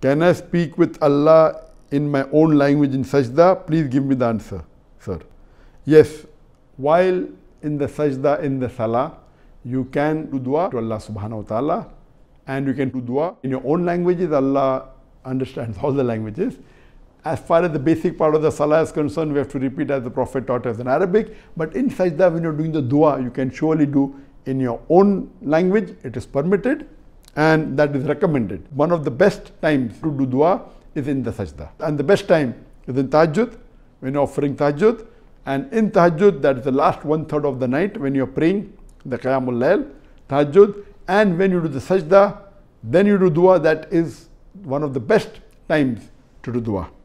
Can I speak with Allah in my own language in sajda? Please give me the answer, sir. Yes, while in the sajda, in the salah, you can do dua to Allah subhanahu wa ta'ala and you can do dua in your own languages. Allah understands all the languages. As far as the basic part of the salah is concerned, we have to repeat as the Prophet taught us in Arabic. But in sajda, when you're doing the dua, you can surely do in your own language. It is permitted and that is recommended. One of the best times to do dua is in the sajda. And the best time is in tahajjud, when you're offering tahajjud. And in tahajjud, that is the last one third of the night when you're praying the qiyamul layl, tahajjud. And when you do the sajda, then you do dua. That is one of the best times to do dua.